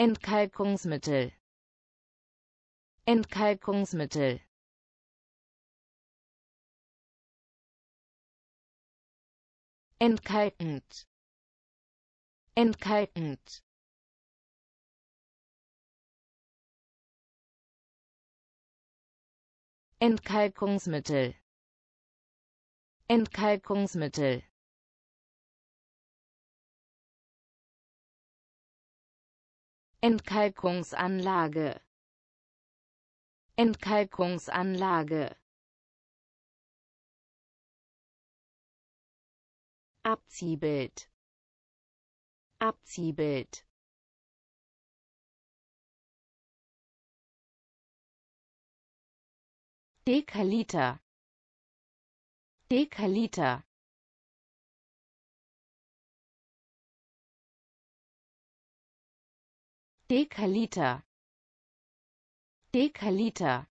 Entkalkungsmittel Entkalkungsmittel entkalkend entkalkend Entkalkungsmittel Entkalkungsmittel Entkalkungsanlage Entkalkungsanlage Abziehbild Abziehbild Dekaliter Dekaliter Dekaliter Dekaliter